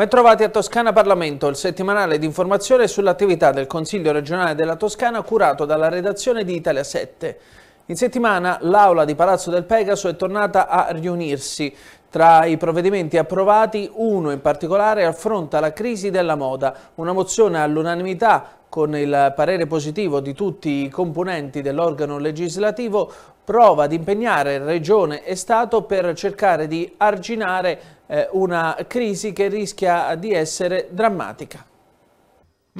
Bentrovati a Toscana Parlamento, il settimanale di informazione sull'attività del Consiglio regionale della Toscana curato dalla redazione di Italia 7. In settimana l'aula di Palazzo del Pegaso è tornata a riunirsi. Tra i provvedimenti approvati, uno in particolare affronta la crisi della moda, una mozione all'unanimità con il parere positivo di tutti i componenti dell'organo legislativo, prova ad impegnare Regione e Stato per cercare di arginare eh, una crisi che rischia di essere drammatica.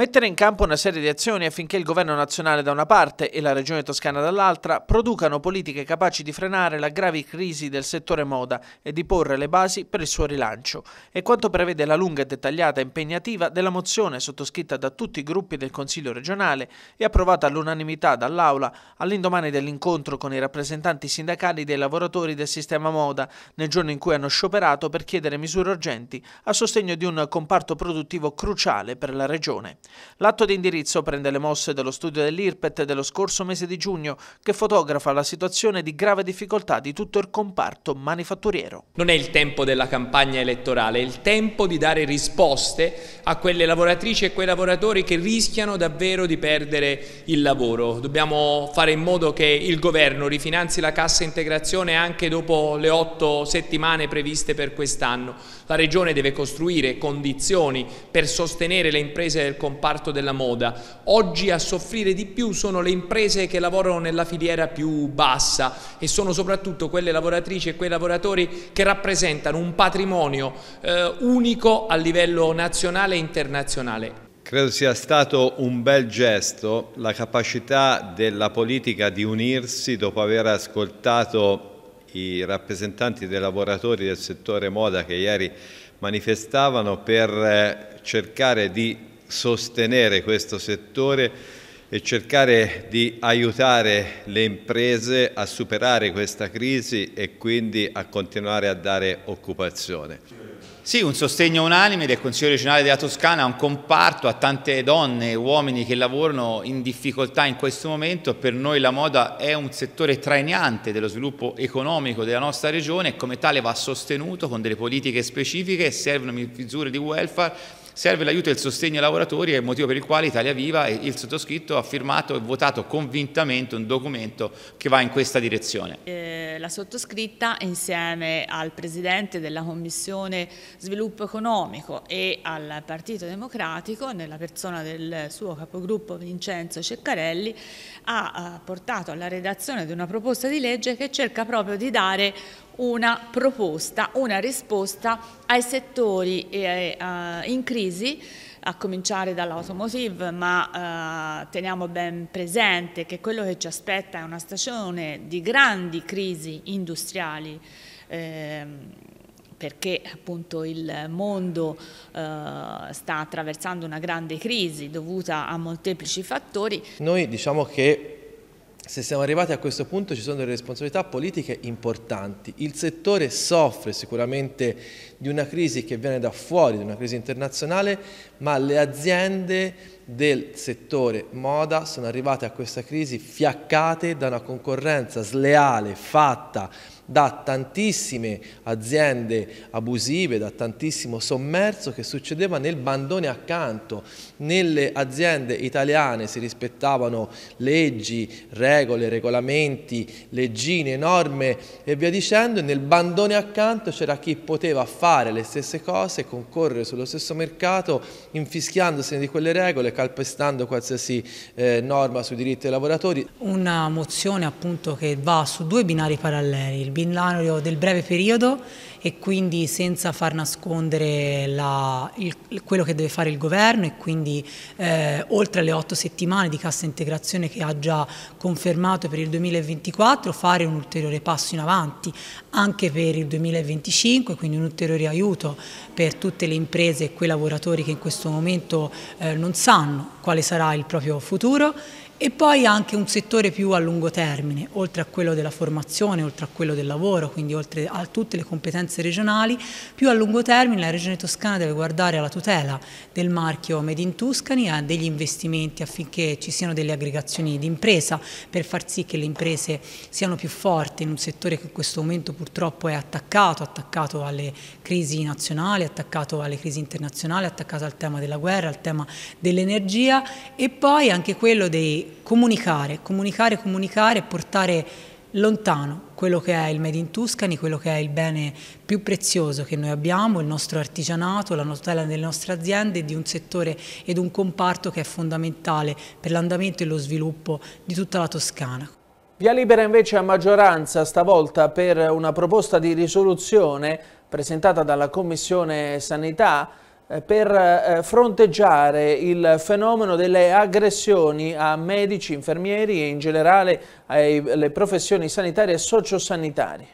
Mettere in campo una serie di azioni affinché il governo nazionale da una parte e la regione toscana dall'altra producano politiche capaci di frenare la grave crisi del settore moda e di porre le basi per il suo rilancio. È quanto prevede la lunga e dettagliata impegnativa della mozione sottoscritta da tutti i gruppi del Consiglio regionale e approvata all'unanimità dall'Aula all'indomani dell'incontro con i rappresentanti sindacali dei lavoratori del sistema moda nel giorno in cui hanno scioperato per chiedere misure urgenti a sostegno di un comparto produttivo cruciale per la regione. L'atto di indirizzo prende le mosse dello studio dell'IRPET dello scorso mese di giugno, che fotografa la situazione di grave difficoltà di tutto il comparto manifatturiero. Non è il tempo della campagna elettorale, è il tempo di dare risposte a quelle lavoratrici e quei lavoratori che rischiano davvero di perdere il lavoro. Dobbiamo fare in modo che il governo rifinanzi la cassa integrazione anche dopo le otto settimane previste per quest'anno. La Regione deve costruire condizioni per sostenere le imprese del comparto comparto della moda. Oggi a soffrire di più sono le imprese che lavorano nella filiera più bassa e sono soprattutto quelle lavoratrici e quei lavoratori che rappresentano un patrimonio eh, unico a livello nazionale e internazionale. Credo sia stato un bel gesto la capacità della politica di unirsi dopo aver ascoltato i rappresentanti dei lavoratori del settore moda che ieri manifestavano per eh, cercare di sostenere questo settore e cercare di aiutare le imprese a superare questa crisi e quindi a continuare a dare occupazione. Sì, un sostegno unanime del Consiglio regionale della Toscana a un comparto, a tante donne e uomini che lavorano in difficoltà in questo momento. Per noi la moda è un settore trainante dello sviluppo economico della nostra regione e come tale va sostenuto con delle politiche specifiche, servono misure di welfare Serve l'aiuto e il sostegno ai lavoratori, è il motivo per il quale Italia Viva e il sottoscritto ha firmato e votato convintamente un documento che va in questa direzione. Eh, la sottoscritta insieme al Presidente della Commissione Sviluppo Economico e al Partito Democratico, nella persona del suo capogruppo Vincenzo Ceccarelli, ha portato alla redazione di una proposta di legge che cerca proprio di dare una proposta, una risposta ai settori eh, eh, in crisi a cominciare dall'automotive, ma eh, teniamo ben presente che quello che ci aspetta è una stagione di grandi crisi industriali. Ehm, perché appunto il mondo eh, sta attraversando una grande crisi dovuta a molteplici fattori. Noi diciamo che se siamo arrivati a questo punto ci sono delle responsabilità politiche importanti. Il settore soffre sicuramente di una crisi che viene da fuori, di una crisi internazionale, ma le aziende del settore moda sono arrivate a questa crisi fiaccate da una concorrenza sleale fatta da tantissime aziende abusive, da tantissimo sommerso che succedeva nel bandone accanto. Nelle aziende italiane si rispettavano leggi, regole, regolamenti, leggine, norme e via dicendo e nel bandone accanto c'era chi poteva fare le stesse cose, concorrere sullo stesso mercato, infischiandosene di quelle regole, calpestando qualsiasi eh, norma sui diritti dei lavoratori. Una mozione appunto che va su due binari paralleli, il binario del breve periodo e quindi senza far nascondere la, il, quello che deve fare il governo e quindi eh, oltre alle otto settimane di cassa integrazione che ha già confermato per il 2024 fare un ulteriore passo in avanti anche per il 2025, quindi un ulteriore aiuto per tutte le imprese e quei lavoratori che in questo momento eh, non sanno quale sarà il proprio futuro e poi anche un settore più a lungo termine, oltre a quello della formazione, oltre a quello del lavoro, quindi oltre a tutte le competenze regionali, più a lungo termine la Regione Toscana deve guardare alla tutela del marchio Made in Tuscany, a degli investimenti affinché ci siano delle aggregazioni di impresa per far sì che le imprese siano più forti in un settore che in questo momento purtroppo è attaccato, attaccato alle crisi nazionali, attaccato alle crisi internazionali, attaccato al tema della guerra, al tema dell'energia e poi anche quello dei comunicare, comunicare, comunicare e portare lontano quello che è il Made in Tuscany, quello che è il bene più prezioso che noi abbiamo, il nostro artigianato, la tutela delle nostre aziende, di un settore ed un comparto che è fondamentale per l'andamento e lo sviluppo di tutta la Toscana. Via Libera invece a maggioranza, stavolta per una proposta di risoluzione presentata dalla Commissione Sanità, eh, per eh, fronteggiare il fenomeno delle aggressioni a medici, infermieri e in generale alle professioni sanitarie e sociosanitarie?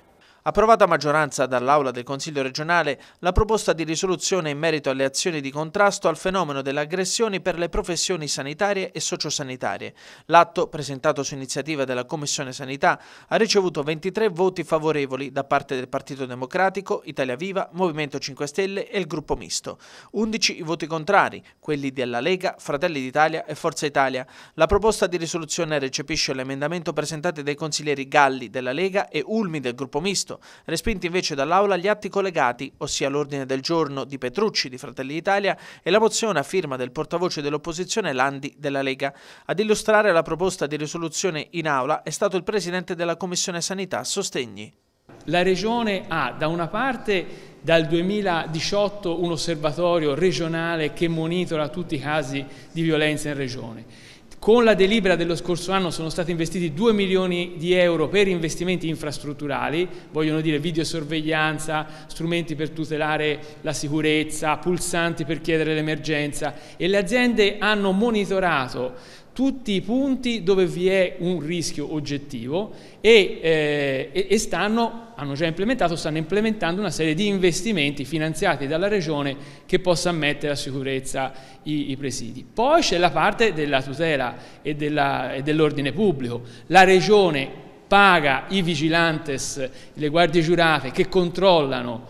Approvata a maggioranza dall'Aula del Consiglio regionale la proposta di risoluzione in merito alle azioni di contrasto al fenomeno delle aggressioni per le professioni sanitarie e sociosanitarie. L'atto, presentato su iniziativa della Commissione Sanità, ha ricevuto 23 voti favorevoli da parte del Partito Democratico, Italia Viva, Movimento 5 Stelle e il Gruppo Misto. 11 i voti contrari, quelli della Lega, Fratelli d'Italia e Forza Italia. La proposta di risoluzione recepisce l'emendamento presentato dai consiglieri Galli della Lega e Ulmi del Gruppo Misto Respinti invece dall'Aula gli atti collegati, ossia l'ordine del giorno di Petrucci di Fratelli d'Italia e la mozione a firma del portavoce dell'opposizione Landi della Lega. Ad illustrare la proposta di risoluzione in Aula è stato il Presidente della Commissione Sanità Sostegni. La Regione ha da una parte dal 2018 un osservatorio regionale che monitora tutti i casi di violenza in Regione. Con la delibera dello scorso anno sono stati investiti 2 milioni di euro per investimenti infrastrutturali, vogliono dire videosorveglianza, strumenti per tutelare la sicurezza, pulsanti per chiedere l'emergenza e le aziende hanno monitorato tutti i punti dove vi è un rischio oggettivo e, eh, e, stanno, hanno già implementato, stanno implementando una serie di investimenti finanziati dalla Regione che possa mettere a sicurezza i, i presidi. Poi c'è la parte della tutela e, dell'ordine dell pubblico. La Regione paga i vigilantes, le guardie giurate che controllano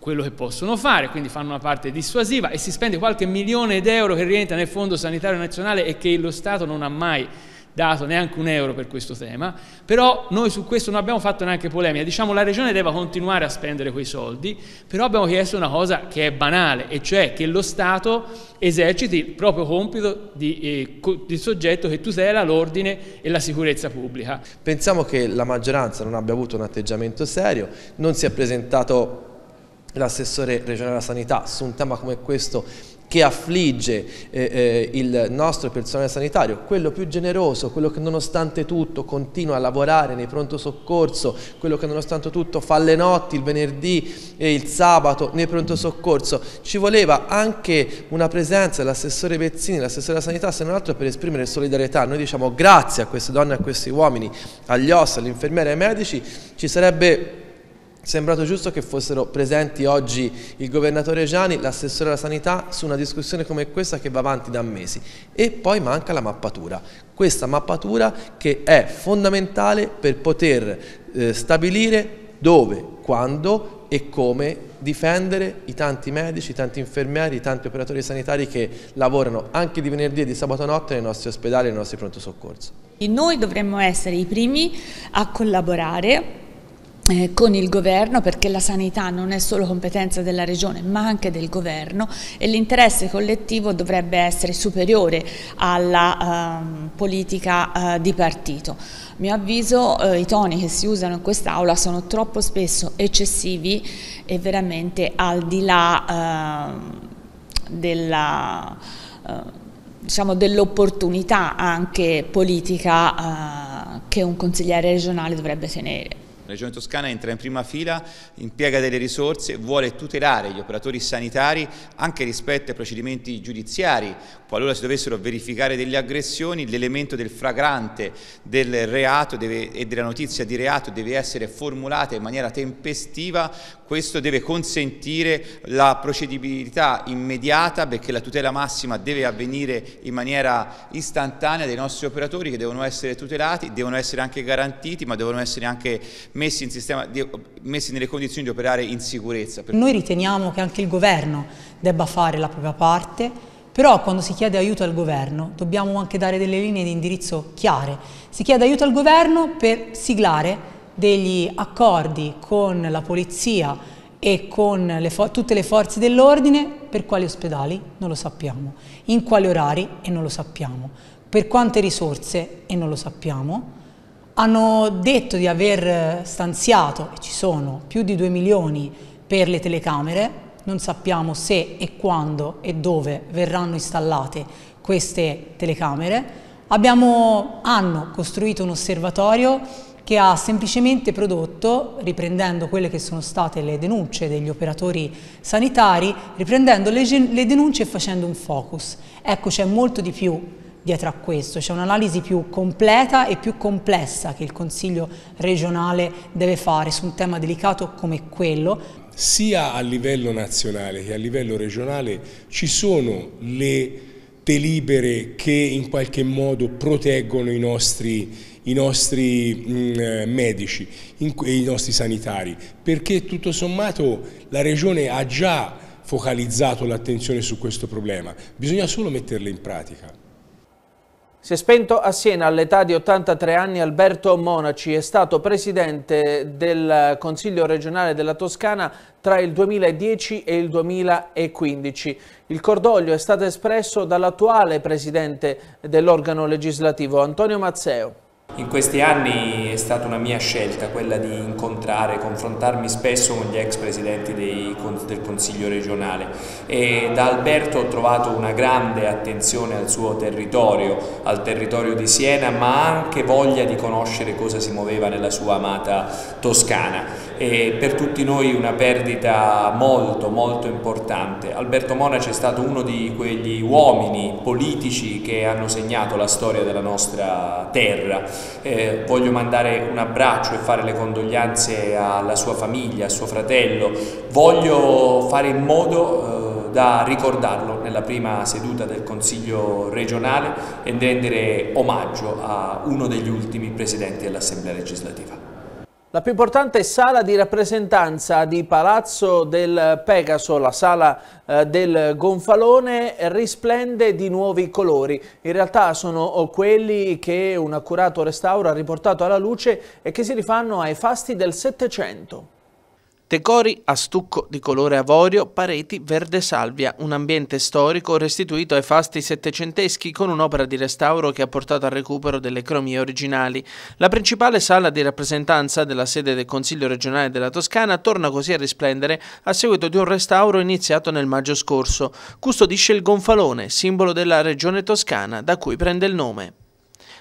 quello che possono fare, quindi fanno una parte dissuasiva e si spende qualche milione d'euro che rientra nel Fondo Sanitario Nazionale e che lo Stato non ha mai dato neanche un euro per questo tema, però noi su questo non abbiamo fatto neanche polemica, diciamo la Regione deve continuare a spendere quei soldi, però abbiamo chiesto una cosa che è banale, e cioè che lo Stato eserciti il proprio compito di, eh, di soggetto che tutela l'ordine e la sicurezza pubblica. Pensiamo che la maggioranza non abbia avuto un atteggiamento serio, non si è presentato l'assessore regionale della sanità su un tema come questo che affligge eh, eh, il nostro personale sanitario, quello più generoso, quello che nonostante tutto continua a lavorare nei pronto soccorso, quello che nonostante tutto fa le notti il venerdì e il sabato nei pronto soccorso. Ci voleva anche una presenza dell'assessore Bezzini, l'assessore della sanità, se non altro per esprimere solidarietà. Noi diciamo grazie a queste donne, a questi uomini, agli ossa, all'infermiera, ai medici, ci sarebbe sembrato giusto che fossero presenti oggi il governatore Gianni, l'assessore alla sanità, su una discussione come questa che va avanti da mesi. E poi manca la mappatura. Questa mappatura che è fondamentale per poter eh, stabilire dove, quando e come difendere i tanti medici, i tanti infermieri, i tanti operatori sanitari che lavorano anche di venerdì e di sabato notte nei nostri ospedali e nei nostri pronto soccorso. Noi dovremmo essere i primi a collaborare eh, con il governo perché la sanità non è solo competenza della regione ma anche del governo e l'interesse collettivo dovrebbe essere superiore alla eh, politica eh, di partito. A mio avviso eh, i toni che si usano in quest'Aula sono troppo spesso eccessivi e veramente al di là ehm, della eh, diciamo, dell'opportunità anche politica eh, che un consigliere regionale dovrebbe tenere. La Regione Toscana entra in prima fila, impiega delle risorse, vuole tutelare gli operatori sanitari anche rispetto ai procedimenti giudiziari, qualora si dovessero verificare delle aggressioni, l'elemento del fragrante del reato deve, e della notizia di reato deve essere formulata in maniera tempestiva questo deve consentire la procedibilità immediata perché la tutela massima deve avvenire in maniera istantanea dei nostri operatori che devono essere tutelati, devono essere anche garantiti ma devono essere anche messi, sistema, messi nelle condizioni di operare in sicurezza. Noi riteniamo che anche il governo debba fare la propria parte però quando si chiede aiuto al governo dobbiamo anche dare delle linee di indirizzo chiare. Si chiede aiuto al governo per siglare degli accordi con la polizia e con le tutte le forze dell'ordine, per quali ospedali non lo sappiamo, in quali orari e non lo sappiamo, per quante risorse e non lo sappiamo. Hanno detto di aver stanziato, e ci sono, più di 2 milioni per le telecamere, non sappiamo se e quando e dove verranno installate queste telecamere. Abbiamo, hanno costruito un osservatorio che ha semplicemente prodotto, riprendendo quelle che sono state le denunce degli operatori sanitari, riprendendo le, le denunce e facendo un focus. Ecco, c'è molto di più dietro a questo, c'è un'analisi più completa e più complessa che il Consiglio regionale deve fare su un tema delicato come quello. Sia a livello nazionale che a livello regionale ci sono le delibere che in qualche modo proteggono i nostri i nostri mh, mm, eh, medici, in, i nostri sanitari, perché tutto sommato la Regione ha già focalizzato l'attenzione su questo problema, bisogna solo metterle in pratica. Si è spento a Siena all'età di 83 anni Alberto Monaci, è stato presidente del Consiglio regionale della Toscana tra il 2010 e il 2015. Il cordoglio è stato espresso dall'attuale presidente dell'organo legislativo Antonio Mazzeo. In questi anni è stata una mia scelta quella di incontrare, confrontarmi spesso con gli ex presidenti dei, del Consiglio regionale e da Alberto ho trovato una grande attenzione al suo territorio, al territorio di Siena, ma anche voglia di conoscere cosa si muoveva nella sua amata Toscana e per tutti noi una perdita molto molto importante. Alberto Monaci è stato uno di quegli uomini politici che hanno segnato la storia della nostra terra. Eh, voglio mandare un abbraccio e fare le condoglianze alla sua famiglia, a suo fratello. Voglio fare in modo eh, da ricordarlo nella prima seduta del Consiglio regionale e rendere omaggio a uno degli ultimi presidenti dell'Assemblea legislativa. La più importante sala di rappresentanza di Palazzo del Pegaso, la sala eh, del Gonfalone, risplende di nuovi colori. In realtà sono quelli che un accurato restauro ha riportato alla luce e che si rifanno ai fasti del Settecento. Decori a stucco di colore avorio, pareti verde salvia, un ambiente storico restituito ai fasti settecenteschi con un'opera di restauro che ha portato al recupero delle cromie originali. La principale sala di rappresentanza della sede del Consiglio regionale della Toscana torna così a risplendere a seguito di un restauro iniziato nel maggio scorso. Custodisce il gonfalone, simbolo della regione toscana da cui prende il nome.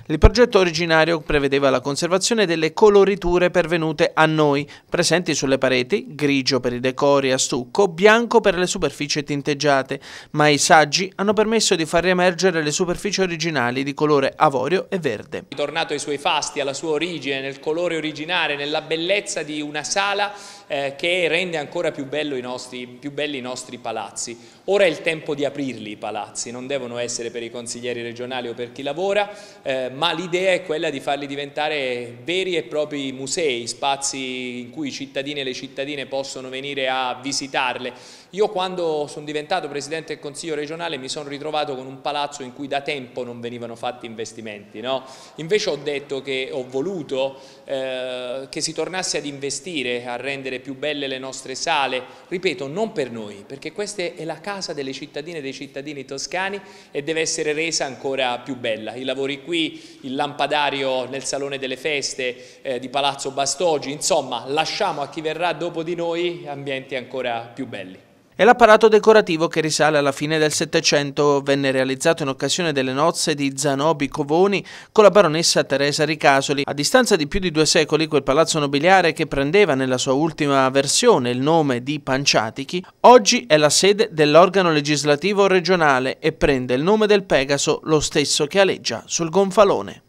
Il progetto originario prevedeva la conservazione delle coloriture pervenute a noi, presenti sulle pareti, grigio per i decori a stucco, bianco per le superfici tinteggiate, ma i saggi hanno permesso di far riemergere le superfici originali di colore avorio e verde. Ritornato ai suoi fasti, alla sua origine, nel colore originale, nella bellezza di una sala eh, che rende ancora più, i nostri, più belli i nostri palazzi. Ora è il tempo di aprirli i palazzi, non devono essere per i consiglieri regionali o per chi lavora, eh, ma l'idea è quella di farli diventare veri e propri musei, spazi in cui i cittadini e le cittadine possono venire a visitarle. Io quando sono diventato Presidente del Consiglio regionale mi sono ritrovato con un palazzo in cui da tempo non venivano fatti investimenti, no? invece ho detto che ho voluto eh, che si tornasse ad investire, a rendere rendere più belle le nostre sale, ripeto, non per noi, perché questa è la casa delle cittadine e dei cittadini toscani e deve essere resa ancora più bella. I lavori qui, il lampadario nel Salone delle Feste eh, di Palazzo Bastogi, insomma, lasciamo a chi verrà dopo di noi ambienti ancora più belli. È l'apparato decorativo che risale alla fine del Settecento, venne realizzato in occasione delle nozze di Zanobi Covoni con la baronessa Teresa Ricasoli. A distanza di più di due secoli, quel palazzo nobiliare che prendeva nella sua ultima versione il nome di Panciatichi, oggi è la sede dell'organo legislativo regionale e prende il nome del Pegaso, lo stesso che aleggia sul gonfalone.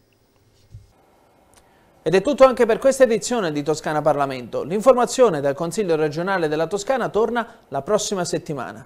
Ed è tutto anche per questa edizione di Toscana Parlamento. L'informazione dal Consiglio regionale della Toscana torna la prossima settimana.